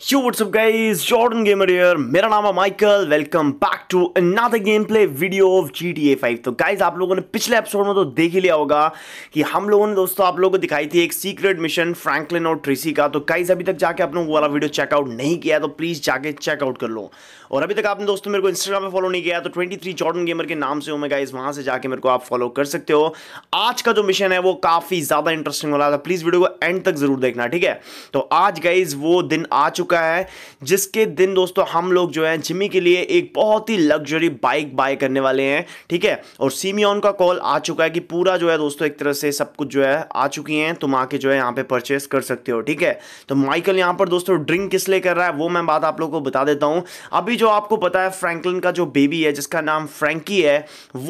Yo what's up guys Jordan Gamer here मेरा नाम है Michael welcome back to another gameplay video of GTA 5 तो guys आप लोगों ने पिछले एपिसोड में तो देख ही लिया होगा कि हम लोगों ने दोस्तों आप लोगों को दिखाई थी एक सीक्रेट मिशन फ्रैंकलिन और ट्रेसी का तो गाइज अभी तक जाके आपने वो वाला वीडियो चेकआउट नहीं किया तो प्लीज़ जाके चेकआउट कर लो और अभी तक आपने दोस्तों मेरे को इंस्टाग्राम पर फॉलो नहीं किया तो ट्वेंटी थ्री जॉर्डन गेमर के नाम से हो मैं गाइज वहां से जाके मेरे को आप फॉलो कर सकते हो आज का जो मिशन है वो काफ़ी ज़्यादा इंटरेस्टिंग वाला था प्लीज़ वीडियो को एंड तक जरूर देखना ठीक है तो आज गाइज वो दिन आ चुका चुका है जिसके दिन दोस्तों हम लोग जो है जिमी के लिए एक बहुत ही लग्जरी बाइक बाय करने वाले हैं ठीक है और सीमियन का कॉल आ चुका है कि पूरा जो है दोस्तों एक तरह से सब कुछ जो है आ चुकी हैं तुम आके जो है यहाँ पे परचेस कर सकते हो ठीक है तो माइकल यहाँ पर दोस्तों ड्रिंक किस लिए कर रहा है वो मैं बात आप लोग को बता देता हूँ अभी जो आपको पता है फ्रेंकलिन का जो बेबी है जिसका नाम फ्रेंकी है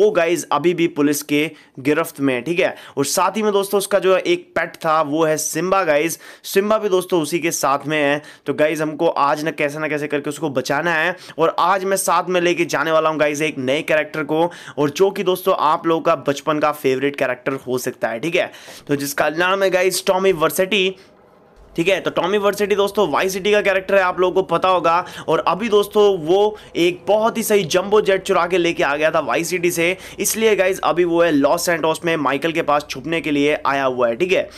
वो गाइज अभी भी पुलिस के गिरफ्त में ठीक है और साथ ही में दोस्तों उसका जो एक पेट था वो है सिम्बा गाइज सिम्बा भी दोस्तों उसी के साथ में है तो गाइज हमको आज ना कैसे ना कैसे करके उसको बचाना है और आज मैं साथ में लेके जाने वाला हूँ गाइज एक नए कैरेक्टर को और जो कि दोस्तों आप लोगों का बचपन का फेवरेट कैरेक्टर हो सकता है ठीक है तो जिसका नाम है गाइज टॉमी वर्सिटी ठीक है तो टॉमी वर्सिटी दोस्तों वाई सिटी का कैरेक्टर है आप लोगों को पता होगा और अभी दोस्तों वो एक बहुत ही सही जंबो जेट चुरा के लेके आ गया था वाई सिटी से इसलिए गाइज अभी वो है लॉस एंड में माइकल के पास छुपने के लिए आया हुआ है ठीक है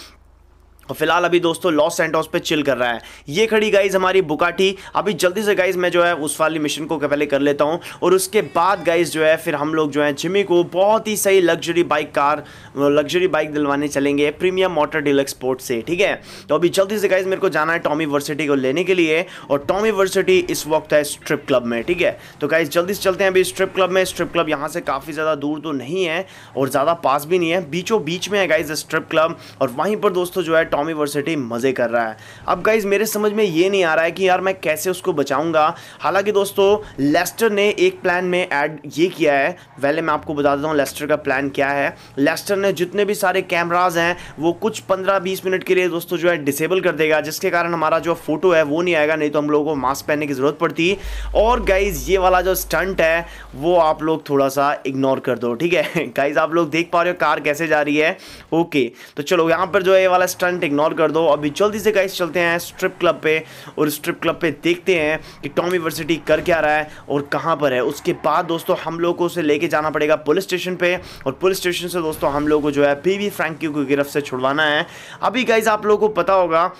और फिलहाल अभी दोस्तों लॉस सेंटोस पे चिल कर रहा है ये खड़ी गाइज हमारी बुकाटी अभी जल्दी से गाइज मैं जो है उस वाली मिशन को पहले कर लेता हूँ और उसके बाद गाइज जो है फिर हम लोग जो है जिमी को बहुत ही सही luxury bike car luxury bike दिलवाने चलेंगे प्रीमियम मोटर डिलक्स स्पोर्ट से ठीक है तो अभी जल्दी से गाइज मेरे को जाना है टॉमी वर्सिटी को लेने के लिए और टॉमी वर्सिटी इस वक्त है स्ट्रिप क्लब में ठीक है तो गाइज जल्दी से चलते हैं अभी स्ट्रिप क्लब में स्ट्रिप क्लब यहाँ से काफ़ी ज़्यादा दूर तो नहीं है और ज़्यादा पास भी नहीं है बीचों बीच में है गाइज स्ट्रिप क्लब और वहीं पर दोस्तों जो है टॉमी वर्सिटी मज़े कर रहा है अब गाइज़ मेरे समझ में ये नहीं आ रहा है कि यार मैं कैसे उसको बचाऊंगा हालांकि दोस्तों लेस्टर ने एक प्लान में ऐड ये किया है पहले मैं आपको बता देता हूँ लेस्टर का प्लान क्या है लेस्टर ने जितने भी सारे कैमराज हैं वो कुछ पंद्रह बीस मिनट के लिए दोस्तों जो है डिसेबल कर देगा जिसके कारण हमारा जो फोटो है वो नहीं आएगा नहीं तो हम लोगों को मास्क पहनने की ज़रूरत पड़ती और गाइज़ ये वाला जो स्टंट है वो आप लोग थोड़ा सा इग्नोर कर दो ठीक है गाइज़ आप लोग देख पा रहे हो कार कैसे जा रही है ओके तो चलो यहाँ पर जो है ये वाला स्टंट इग्नोर कर दो अभी जल्दी से गाइस चलते हैं स्ट्रिप क्लब पे और स्ट्रिप क्लब पे देखते हैं कि टॉम यूनिवर्सिटी कर क्या रहा है और कहाँ पर है उसके बाद दोस्तों हम लोग को उसे लेके जाना पड़ेगा पुलिस स्टेशन पे और पुलिस स्टेशन से दोस्तों हम लोग को जो है पीवी फ्रैंकी को गिरफ्त से छुड़वाना है अभी गाइज आप लोगों को पता होगा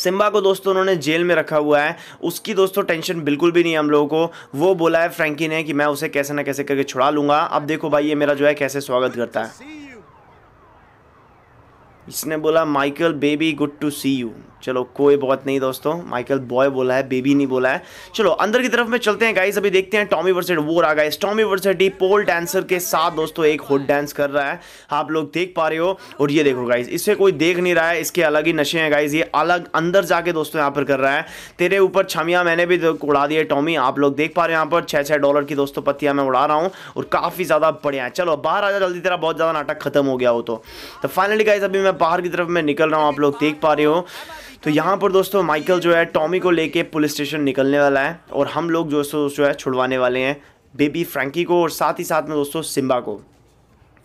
सिम्बा को दोस्तों उन्होंने जेल में रखा हुआ है उसकी दोस्तों टेंशन बिल्कुल भी नहीं है हम लोगों को वो बोला है फ्रैंकी ने कि मैं उसे कैसे ना कैसे करके छुड़ा लूंगा अब देखो भाई ये मेरा जो है कैसे स्वागत करता है इसने बोला Michael baby good to see you चलो कोई बहुत नहीं दोस्तों माइकल बॉय बोला है बेबी नहीं बोला है चलो अंदर की तरफ में चलते हैं गाइस अभी देखते हैं टॉमी वर्सेड वो रहा guys Tommy Vercetti pole dancer के साथ दोस्तों एक हुड डांस कर रहा है आप लोग देख पा रहे हो और ये देखो गाइस इससे कोई देख नहीं रहा है इसके अलग ही नशे हैं गाइज ये अलग अंदर जाके दोस्तों यहाँ पर कर रहा है तेरे ऊपर छमिया मैंने भी तो उड़ा दिया टॉमी आप लोग देख पा रहे हो यहाँ पर छः छः डॉलर की दोस्तों पत्तियाँ मैं उड़ा रहा हूँ और काफ़ी ज़्यादा बढ़िया है चलो बाहर आ जल्दी तेरा बहुत ज़्यादा नाटक खत्म हो गया हो तो फाइनली तो गाइज अभी मैं बाहर की तरफ में निकल रहा हूँ आप लोग देख पा रहे हो तो यहाँ पर दोस्तों माइकल जो है टॉमी को लेके पुलिस स्टेशन निकलने वाला है और हम लोग जो दोस्तों जो है छुड़वाने वाले हैं बेबी फ्रैंकी को और साथ ही साथ में दोस्तों सिम्बा को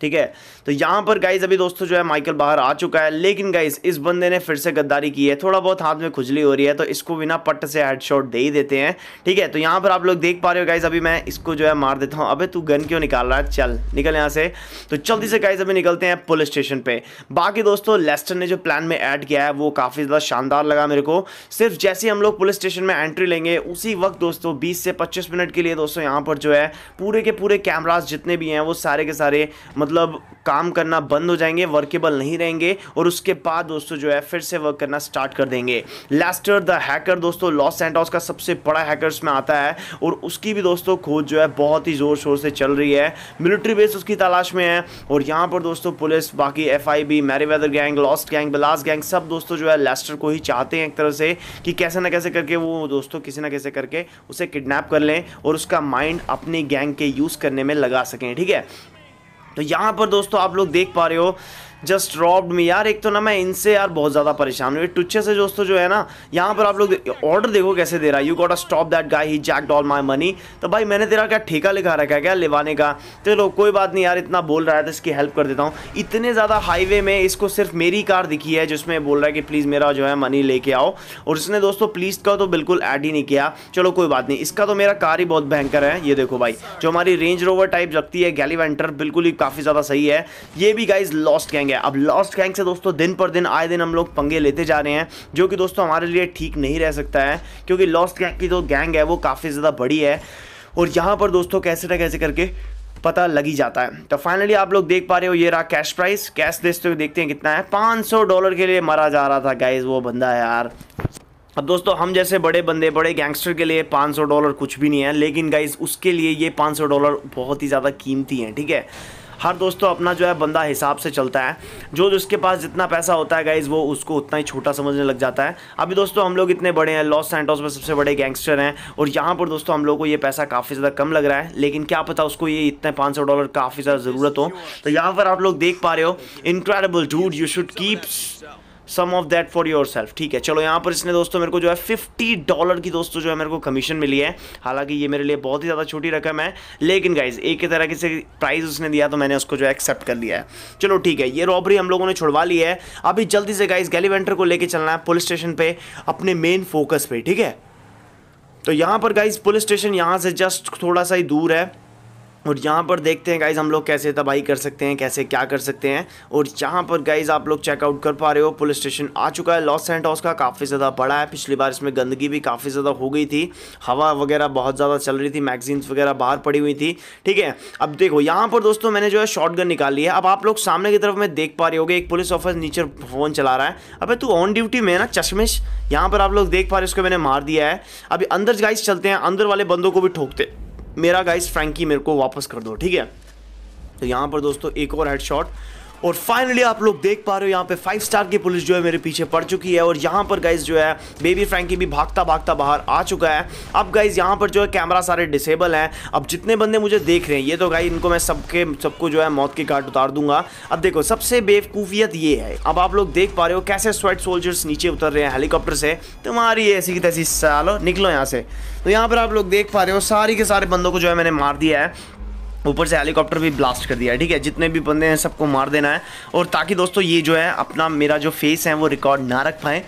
ठीक है तो यहां पर गाइज अभी दोस्तों जो है माइकल बाहर आ चुका है लेकिन गाइज इस बंदे ने फिर से गद्दारी की है थोड़ा बहुत हाथ में खुजली हो रही है तो इसको बिना पट्ट से हेडशॉट दे ही देते हैं ठीक है तो यहां पर आप लोग देख पा रहे हो गाइज अभी मैं इसको जो है मार देता हूं अबे तू गन क्यों निकाल रहा है चल निकल यहां से तो जल्दी से गाइज अभी निकलते हैं पुलिस स्टेशन पर बाकी दोस्तों लेस्टर ने जो प्लान में एड किया है वो काफ़ी ज़्यादा शानदार लगा मेरे को सिर्फ जैसे हम लोग पुलिस स्टेशन में एंट्री लेंगे उसी वक्त दोस्तों बीस से पच्चीस मिनट के लिए दोस्तों यहां पर जो है पूरे के पूरे कैमराज जितने भी हैं वो सारे के सारे मतलब मतलब काम करना बंद हो जाएंगे वर्केबल नहीं रहेंगे और उसके बाद दोस्तों जो है फिर से वर्क करना स्टार्ट कर देंगे लास्टर द हैकर दोस्तों लॉस सेंटॉस का सबसे बड़ा हैकर्स में आता है और उसकी भी दोस्तों खोज जो है बहुत ही ज़ोर शोर से चल रही है मिलिट्री बेस उसकी तलाश में है और यहाँ पर दोस्तों पुलिस बाकी F I B Merryweather gang lost gang Ballas gang सब दोस्तों जो है लेस्टर को ही चाहते हैं एक तरह से कि कैसे ना कैसे करके वो दोस्तों किसी ना कैसे करके उसे किडनैप कर लें और उसका माइंड अपनी गैंग के यूज़ करने में लगा सकें ठीक है तो यहाँ पर दोस्तों आप लोग देख पा रहे हो जस्ट रॉब्ड मी यार एक तो ना मैं इनसे यार बहुत ज़्यादा परेशान हूँ टुच्छे से दोस्तों जो है ना यहाँ पर आप लोग ऑर्डर देखो कैसे दे रहा है you got a stop that guy he jacked all my money तो भाई मैंने तेरा क्या ठेका लिखा रखा है क्या लेवाने का चलो कोई बात नहीं यार इतना बोल रहा है तो इसकी हेल्प कर देता हूँ इतने ज़्यादा हाईवे में इसको सिर्फ मेरी कार दिखी है जिसमें बोल रहा है कि प्लीज़ मेरा जो है मनी लेके आओ और इसने दोस्तों प्लीज़ का तो बिल्कुल ऐड ही नहीं किया चलो कोई बात नहीं इसका तो मेरा कार ही बहुत भयंकर है ये देखो भाई जो हमारी रेंज रोवर टाइप रखती है गैलीवेंटर बिल्कुल ही काफ़ी ज़्यादा सही है ये भी गाइज लॉस्ट गैंग गैंग है अब लॉस्ट गैंग से दोस्तों दिन पर दिन आए दिन हम लोग पंगे लेते जा रहे हैं जो कि दोस्तों हमारे लिए ठीक नहीं रह सकता है क्योंकि लॉस्ट गैंग की जो गैंग है वो काफ़ी ज़्यादा बड़ी है और यहाँ पर दोस्तों कैसे ना कैसे करके पता लगी जाता है तो फाइनली आप लोग देख पा रहे हो ये रहा कैश प्राइस कैश देते हुए देखते हैं कितना है 500 डॉलर के लिए मरा जा रहा था गाइज वो बंदा यार अब दोस्तों हम जैसे बड़े बंदे बड़े गैंगस्टर के लिए 500 डॉलर कुछ भी नहीं है लेकिन गाइज उसके लिए ये 500 डॉलर बहुत ही ज़्यादा कीमती हैं ठीक है थीके? हर दोस्तों तो अपना जो है बंदा हिसाब से चलता है जो जिसके पास जितना पैसा होता है गाइज़ वो उसको उतना ही छोटा समझने लग जाता है अभी दोस्तों हम लोग इतने बड़े हैं लॉस सेंटोस में सबसे बड़े गैंगस्टर हैं और यहाँ पर दोस्तों हम लोग को ये पैसा काफ़ी ज़्यादा कम लग रहा है लेकिन क्या पता उसको ये इतने पाँच डॉलर काफ़ी ज़्यादा ज़रूरत हो तो यहाँ पर आप लोग देख पा रहे हो incredible dude you should keep some of that for yourself ठीक है चलो यहाँ पर इसने दोस्तों मेरे को जो है फिफ्टी डॉलर की दोस्तों जो है मेरे को कमीशन मिली है हालांकि ये मेरे लिए बहुत ही ज़्यादा छोटी रकम है लेकिन गाइज एक ही तरह से प्राइज़ उसने दिया तो मैंने उसको जो है एक्सेप्ट कर लिया है चलो ठीक है ये रॉबरी हम लोगों ने छुड़वा ली है अभी जल्दी से गाइज गैलीवेंटर को लेकर चलना है पुलिस स्टेशन पर अपने मेन फोकस पे ठीक है तो यहाँ पर गाइज पुलिस स्टेशन यहाँ से जस्ट थोड़ा सा ही दूर है और यहाँ पर देखते हैं गाइज़ हम लोग कैसे तबाही कर सकते हैं कैसे क्या कर सकते हैं और जहाँ पर गाइज़ आप लोग चेकआउट कर पा रहे हो पुलिस स्टेशन आ चुका है लॉस सेंट हाउस का काफ़ी ज़्यादा बड़ा है पिछली बार इसमें गंदगी भी काफ़ी ज़्यादा हो गई थी हवा वगैरह बहुत ज़्यादा चल रही थी मैगजीन्स वगैरह बाहर पड़ी हुई थी ठीक है अब देखो यहाँ पर दोस्तों मैंने जो है शॉर्ट निकाली है अब आप लोग सामने की तरफ में देख पा रहे हो एक पुलिस ऑफिसर नीचे फ़ोन चला रहा है अब तू ऑन ड्यूटी में है ना चश्मिश यहाँ पर आप लोग देख पा रहे उसको मैंने मार दिया है अभी अंदर गाइज चलते हैं अंदर वाले बंदों को भी ठोकते मेरा गाइस फ्रैंकी मेरे को वापस कर दो ठीक है तो यहाँ पर दोस्तों एक और हेडशॉट और फाइनली आप लोग देख पा रहे हो यहाँ पे फाइव स्टार की पुलिस जो है मेरे पीछे पड़ चुकी है और यहाँ पर गाइज जो है बेबी फ्रैंकी भी भागता भागता बाहर आ चुका है अब गाइज यहाँ पर जो है कैमरा सारे डिसेबल हैं अब जितने बंदे मुझे देख रहे हैं ये तो गाई इनको मैं सबके सबको जो है मौत की घाट उतार दूंगा अब देखो सबसे बेवकूफ़ियत ये है अब आप लोग देख पा रहे हो कैसे स्वेट सोल्जर्स नीचे उतर रहे हैं हेलीकॉप्टर से तुम्हारी ऐसी की तैसी सालो निकलो यहाँ से तो यहाँ पर आप लोग देख पा रहे हो सारी के सारे बंदों को जो है मैंने मार दिया है ऊपर से हेलीकॉप्टर भी ब्लास्ट कर दिया है ठीक है जितने भी बंदे हैं सबको मार देना है और ताकि दोस्तों ये जो है अपना मेरा जो फेस है वो रिकॉर्ड ना रख पाएँ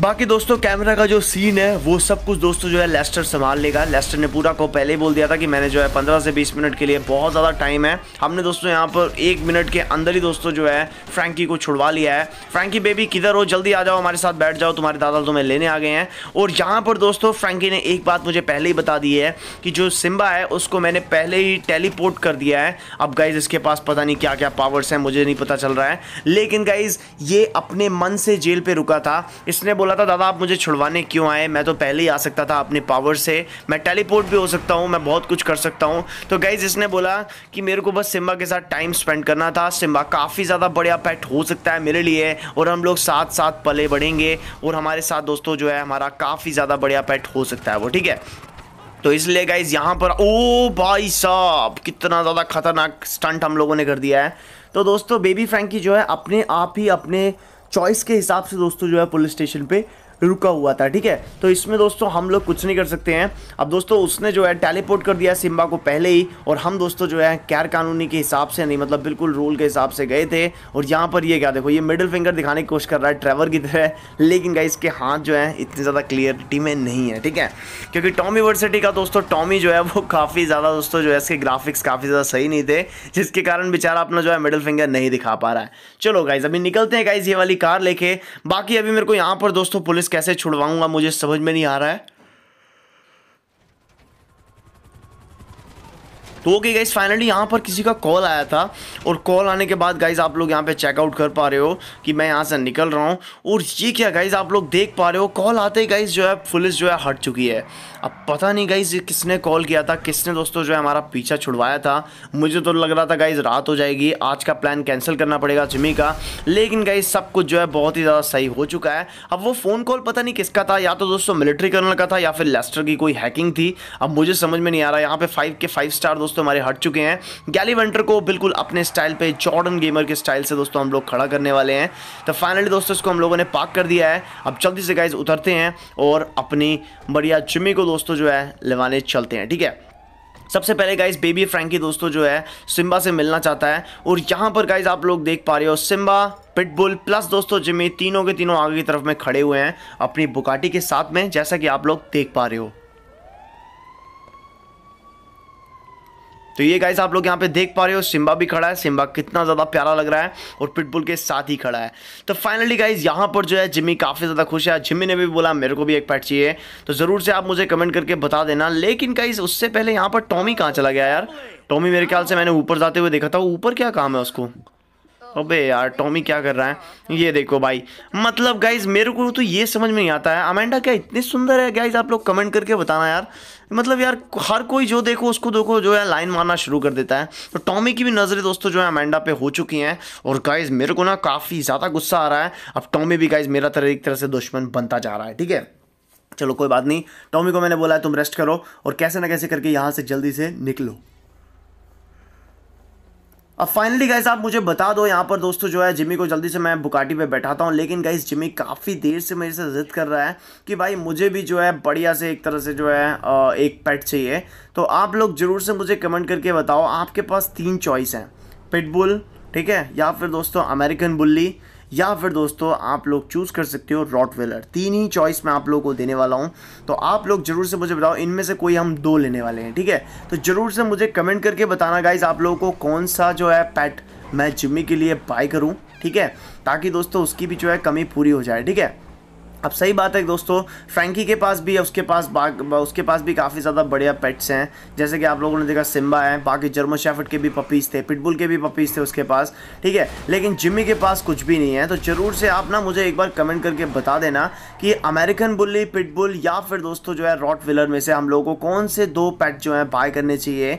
बाकी दोस्तों कैमरा का जो सीन है वो सब कुछ दोस्तों जो है लेस्टर संभाल लेगा लेस्टर ने पूरा को पहले ही बोल दिया था कि मैंने जो है 15 से 20 मिनट के लिए बहुत ज़्यादा टाइम है हमने दोस्तों यहाँ पर एक मिनट के अंदर ही दोस्तों जो है फ्रैंकी को छुड़वा लिया है फ्रैंकी बेबी किधर हो जल्दी आ जाओ हमारे साथ बैठ जाओ तुम्हारे दादा तुम्हें तो लेने आ गए हैं और यहाँ पर दोस्तों फ्रेंकी ने एक बात मुझे पहले ही बता दी है कि जो सिम्बा है उसको मैंने पहले ही टेलीपोर्ट कर दिया है अब गाइज इसके पास पता नहीं क्या क्या पावर्स हैं मुझे नहीं पता चल रहा है लेकिन गाइज ये अपने मन से जेल पर रुका था इसने बोला था दादा आप मुझे छुड़वाने क्यों आए मैं तो पहले ही आ सकता था अपने पावर से मैं टेलीपोर्ट भी हो सकता हूँ मैं बहुत कुछ कर सकता हूँ तो गाइज इसने बोला कि मेरे को बस सिम्बा के साथ टाइम स्पेंड करना था सिम्बा काफ़ी ज़्यादा बढ़िया पैट हो सकता है मेरे लिए और हम लोग साथ साथ पले बढ़ेंगे और हमारे साथ दोस्तों जो है हमारा काफ़ी ज़्यादा बढ़िया पैट हो सकता है वो ठीक है तो इसलिए गाइज यहाँ पर ओ भाई साहब कितना ज़्यादा खतरनाक स्टंट हम लोगों ने कर दिया है तो दोस्तों बेबी फ्रैंकी जो है अपने आप ही अपने चॉइस के हिसाब से दोस्तों जो है पुलिस स्टेशन पे रुका हुआ था ठीक है तो इसमें दोस्तों हम लोग कुछ नहीं कर सकते हैं अब दोस्तों उसने जो है टेलीपोर्ट कर दिया सिम्बा को पहले ही और हम दोस्तों जो है गैर कानूनी के हिसाब से नहीं मतलब बिल्कुल रूल के हिसाब से गए थे और यहाँ पर ये क्या देखो ये मिडिल फिंगर दिखाने की कोशिश कर रहा है ट्रेवर की तरह लेकिन गाई के हाथ जो है इतनी ज़्यादा क्लियरिटी में नहीं है ठीक है क्योंकि टॉमी वर्सिटी का दोस्तों टॉमी जो है वो काफ़ी ज़्यादा दोस्तों जो है इसके ग्राफिक्स काफ़ी ज़्यादा सही नहीं थे जिसके कारण बेचारा अपना जो है मिडिल फिंगर नहीं दिखा पा रहा है चलो गाइज अभी निकलते हैं गाइज ये वाली कार लेके बाकी अभी मेरे को यहाँ पर दोस्तों पुलिस कैसे छुड़वाऊंगा मुझे समझ में नहीं आ रहा है तो ओके गाइज फाइनली यहाँ पर किसी का कॉल आया था और कॉल आने के बाद गाइज आप लोग यहाँ पे चेकआउट कर पा रहे हो कि मैं यहाँ से निकल रहा हूँ और ये क्या गाइज आप लोग देख पा रहे हो कॉल आते ही गाइज जो है पुलिस जो है हट चुकी है अब पता नहीं गाइज किसने कॉल किया था किसने दोस्तों जो है हमारा पीछा छुड़वाया था मुझे तो लग रहा था गाइज रात हो जाएगी आज का प्लान कैंसिल करना पड़ेगा जिमी का लेकिन गाइज सब कुछ जो है बहुत ही ज़्यादा सही हो चुका है अब वो फ़ोन कॉल पता नहीं किसका था या तो दोस्तों मिलिट्री कर्नल का था या फिर लेस्टर की कोई हैकिंग थी अब मुझे समझ में नहीं आ रहा यहाँ पे फाइव के फाइव स्टार दोस्तों दोस्तों हमारे हट चुके हैं गैली वेंटर को बिल्कुल अपने स्टाइल पे जॉर्डन गेमर के स्टाइल से दोस्तों हम लोग खड़ा करने वाले हैं तो फाइनली दोस्तों इसको हम लोगों ने पार्क कर दिया है अब जल्दी से गाइज उतरते हैं और अपनी बढ़िया जिमी को दोस्तों जो है लेवाने चलते हैं ठीक है सबसे पहले गाइज बेबी फ्रेंकी दोस्तों जो है सिम्बा से मिलना चाहता है और यहाँ पर गाइज आप लोग देख पा रहे हो सिम्बा पिटबुल प्लस दोस्तों जिमी तीनों के तीनों आगे की तरफ में खड़े हुए हैं अपनी बुकाटी के साथ में जैसा कि आप लोग देख पा रहे हो तो ये गाइस आप लोग यहाँ पे देख पा रहे हो सिम्बा भी खड़ा है सिम्बा कितना ज़्यादा प्यारा लग रहा है और पिटबुल के साथ ही खड़ा है तो फाइनली गाइस यहाँ पर जो है जिमी काफ़ी ज़्यादा खुश है जिमी ने भी बोला मेरे को भी एक पैट चाहिए तो ज़रूर से आप मुझे कमेंट करके बता देना लेकिन गाइस उससे पहले यहाँ पर टॉमी कहाँ चला गया यार टॉमी मेरे ख्याल से मैंने ऊपर जाते हुए देखा था ऊपर क्या काम है उसको अबे यार टॉमी क्या कर रहा है ये देखो भाई मतलब गाइज मेरे को तो ये समझ में नहीं आता है अमेंडा क्या इतनी सुंदर है गाइज आप लोग कमेंट करके बताना यार मतलब यार हर कोई जो देखो उसको देखो जो है लाइन मारना शुरू कर देता है तो टॉमी की भी नज़रें दोस्तों जो है अमेंडा पे हो चुकी हैं और गाइज मेरे को ना काफ़ी ज़्यादा गुस्सा आ रहा है अब टॉमी भी गाइज मेरा तरह एक तरह से दुश्मन बनता जा रहा है ठीक है चलो कोई बात नहीं टॉमी को मैंने बोला है तुम रेस्ट करो और कैसे ना कैसे करके यहाँ से जल्दी से निकलो अब फाइनली गाइज आप मुझे बता दो यहाँ पर दोस्तों जो है जिमी को जल्दी से मैं बुकाटी पे बैठाता हूँ लेकिन गाइज जिमी काफ़ी देर से मेरे से जिद कर रहा है कि भाई मुझे भी जो है बढ़िया से एक तरह से जो है एक पेट चाहिए तो आप लोग ज़रूर से मुझे कमेंट करके बताओ आपके पास तीन चॉइस हैं पिटबुल ठीक है या फिर दोस्तों अमेरिकन बुल्ली या फिर दोस्तों आप लोग चूज़ कर सकते हो रॉटवेलर तीन ही चॉइस मैं आप लोगों को देने वाला हूँ तो आप लोग जरूर से मुझे बताओ इनमें से कोई हम दो लेने वाले हैं ठीक है तो ज़रूर से मुझे कमेंट करके बताना गाइज आप लोगों को कौन सा जो है पैट मैं जिम्मी के लिए बाय करूँ ठीक है ताकि दोस्तों उसकी भी जो है कमी पूरी हो जाए ठीक है अब सही बात है दोस्तों फ्रैंकी के पास भी उसके पास उसके पास भी काफ़ी ज़्यादा बढ़िया पेट्स हैं जैसे कि आप लोगों ने देखा सिम्बा है बाकी जर्मो शेफर्ड के भी पपीज़ थे पिटबुल के भी पपीज़ थे उसके पास ठीक है लेकिन जिम्मी के पास कुछ भी नहीं है तो ज़रूर से आप ना मुझे एक बार कमेंट करके बता देना कि अमेरिकन बुल्ली पिटबुल या फिर दोस्तों जो है रॉट में से हम लोगों को कौन से दो पैट जो हैं बाय करने चाहिए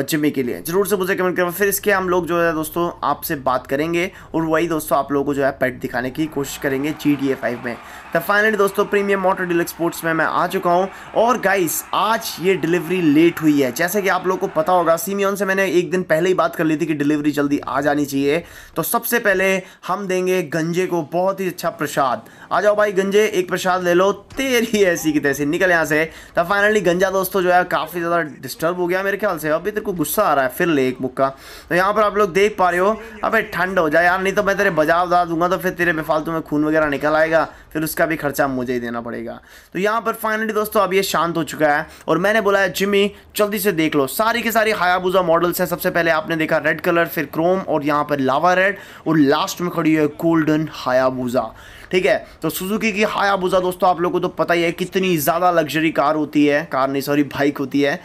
जिमी के लिए ज़रूर से मुझे कमेंट करवा फिर इसके हम लोग जो है दोस्तों आपसे बात करेंगे और वही दोस्तों आप लोगों को जो है पेट दिखाने की कोशिश करेंगे जी डी ए फाइव में तो फाइनली दोस्तों प्रीमियम मोटर डील एक्सपोर्ट्स में मैं आ चुका हूँ और गाइस आज ये डिलीवरी लेट हुई है जैसे कि आप लोग को पता होगा सीमियन से मैंने एक दिन पहले ही बात कर ली थी कि डिलीवरी जल्दी आ जानी चाहिए तो सबसे पहले हम देंगे गंजे को बहुत ही अच्छा प्रसाद आ जाओ भाई गंजे एक प्रसाद ले लो तेरी ऐसी की तैसी निकल यहाँ से तो फाइनली गंजा दोस्तों जो है काफ़ी ज़्यादा डिस्टर्ब हो गया मेरे ख्याल से अभी तो मेरे को गुस्सा आ रहा है फिर ले एक बुक का तो यहाँ पर आप लोग देख पा रहे हो अबे ठंड हो जाए यार नहीं तो मैं तेरे बजा उदा दूंगा तो फिर तेरे बेफालतू में खून वगैरह निकल आएगा फिर उसका भी खर्चा मुझे ही देना पड़ेगा तो यहाँ पर फाइनली दोस्तों अब ये शांत हो चुका है और मैंने बोला है जिमी जल्दी से देख लो सारी की सारी हायाबूजा मॉडल्स हैं सबसे पहले आपने देखा रेड कलर फिर क्रोम और यहाँ पर लावा रेड और लास्ट में खड़ी है गोल्डन हायाबूजा ठीक है तो सुजुकी की हायाबूजा दोस्तों आप लोगों को तो पता ही है कितनी ज़्यादा लग्जरी कार होती है कार नहीं सॉरी बाइक होती है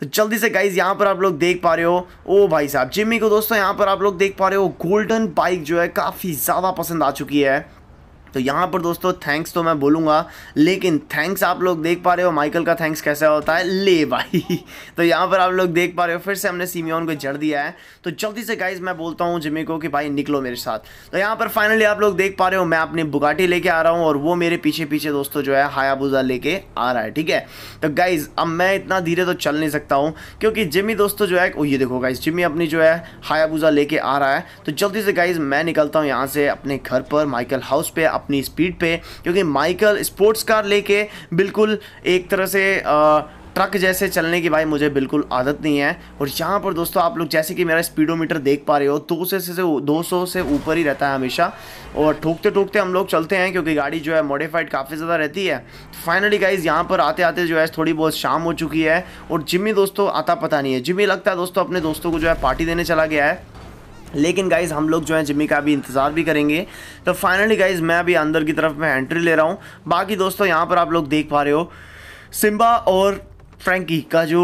तो जल्दी से गाइज यहाँ पर आप लोग देख पा रहे हो ओ भाई साहब जिम्मी को दोस्तों यहाँ पर आप लोग देख पा रहे हो गोल्डन बाइक जो है काफ़ी ज़्यादा पसंद आ चुकी है तो यहाँ पर दोस्तों थैंक्स तो मैं बोलूँगा लेकिन थैंक्स आप लोग देख पा रहे हो माइकल का थैंक्स कैसा होता है ले भाई तो यहाँ पर आप लोग देख पा रहे हो फिर से हमने सीमियन को जड़ दिया है तो जल्दी से गाइज मैं बोलता हूँ जिमी को कि भाई निकलो मेरे साथ तो यहाँ पर फाइनली आप लोग देख पा रहे हो मैं अपनी बुगाटी लेके आ रहा हूँ और वो मेरे पीछे पीछे दोस्तों जो है हायाबूजा लेके आ रहा है ठीक है तो गाइज अब मैं इतना धीरे तो चल नहीं सकता हूँ क्योंकि जिमी दोस्तों जो है वो ये देखो गाइज जिमी अपनी जो है हायाबूजा लेके आ रहा है तो जल्दी से गाइज मैं निकलता हूँ यहाँ से अपने घर पर माइकल हाउस पे अपनी स्पीड पे क्योंकि माइकल स्पोर्ट्स कार लेके बिल्कुल एक तरह से आ, ट्रक जैसे चलने की भाई मुझे बिल्कुल आदत नहीं है और यहाँ पर दोस्तों आप लोग जैसे कि मेरा स्पीडोमीटर देख पा रहे हो दो से से दो सौ से ऊपर ही रहता है हमेशा और ठोकते ठोकते हम लोग चलते हैं क्योंकि गाड़ी जो है मॉडिफाइड काफ़ी ज़्यादा रहती है तो फाइनली गाइज यहाँ पर आते आते जो है थोड़ी बहुत शाम हो चुकी है और जिम्मी दोस्तों आता पता नहीं है जिम्मी लगता है दोस्तों अपने दोस्तों को जो है पार्टी देने चला गया है लेकिन गाइज़ हम लोग जो है जिम्मी का भी इंतज़ार भी करेंगे तो फाइनली गाइज़ मैं अभी अंदर की तरफ में एंट्री ले रहा हूँ बाकी दोस्तों यहाँ पर आप लोग देख पा रहे हो सिम्बा और फ्रेंकी का जो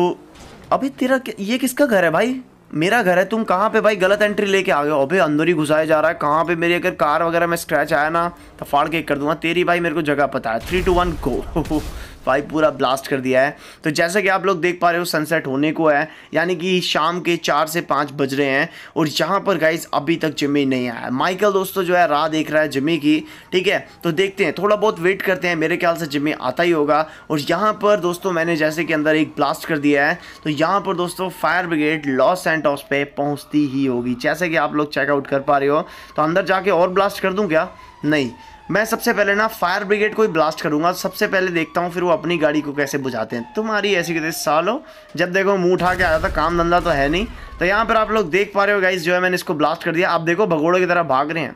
अभी तेरा ये किसका घर है भाई मेरा घर है तुम कहाँ पे भाई गलत एंट्री लेके आ गए हो अबे अंदर ही घुसाया जा रहा है कहाँ पे मेरी अगर कार वगैरह में स्क्रैच आया ना तो फाड़ के कर दूंगा तेरी भाई मेरे को जगह पता है थ्री टू वन गो भाई पूरा ब्लास्ट कर दिया है तो जैसा कि आप लोग देख पा रहे हो सनसेट होने को है यानी कि शाम के चार से पाँच बज रहे हैं और यहाँ पर गाइज अभी तक जिमी नहीं आया माइकल दोस्तों तो जो है राह देख रहा है जिमी की ठीक है तो देखते हैं थोड़ा बहुत वेट करते हैं मेरे ख्याल से जिमी आता ही होगा और यहाँ पर दोस्तों मैंने जैसे कि अंदर एक ब्लास्ट कर दिया है तो यहाँ पर दोस्तों fire brigade Los Santos पे पहुँचती ही होगी जैसे कि आप लोग चेकआउट कर पा रहे हो तो अंदर जाके और ब्लास्ट कर दूँ क्या नहीं मैं सबसे पहले ना फायर ब्रिगेड को ही ब्लास्ट करूंगा सबसे पहले देखता हूँ फिर वो अपनी गाड़ी को कैसे बुझाते हैं तुम्हारी ऐसी साल हो जब देखो मुँह उठा के आया था काम धंधा तो है नहीं तो यहाँ पर आप लोग देख पा रहे हो गाइज जो है मैंने इसको ब्लास्ट कर दिया आप देखो भगोड़ों की तरह भाग रहे हैं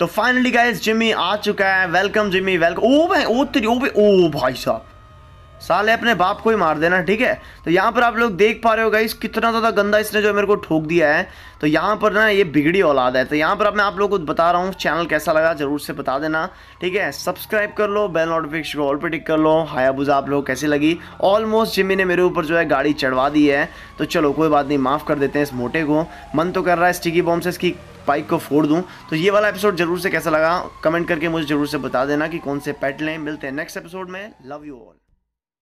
तो फाइनली गाइज जिमी आ चुका है वेलकम जिमी वेलकम ओ भाई ओ तेरी ओ भाई ओ भाई साहब साले अपने बाप को ही मार देना ठीक है तो यहाँ पर आप लोग देख पा रहे हो गाइस कितना ज़्यादा गंदा इसने जो मेरे को ठोक दिया है तो यहाँ पर ना ये बिगड़ी औलाद है तो यहाँ पर अब मैं आप लोगों को बता रहा हूँ चैनल कैसा लगा जरूर से बता देना ठीक है सब्सक्राइब कर लो बेल नोटिफिकेशन को ऑल पर टिक कर लो हायाबूजा आप लोग कैसी लगी ऑलमोस्ट जिमी ने मेरे ऊपर जो है गाड़ी चढ़वा दी है तो चलो कोई बात नहीं माफ़ कर देते हैं इस मोटे को मन तो कर रहा है स्टिकी बॉम्ब से इसकी बाइक को फोड़ दूँ तो ये वाला एपिसोड जरूर से कैसा लगा कमेंट करके मुझे जरूर से बता देना कि कौन से पैट लें मिलते हैं नेक्स्ट एपिसोड में लव यू ऑल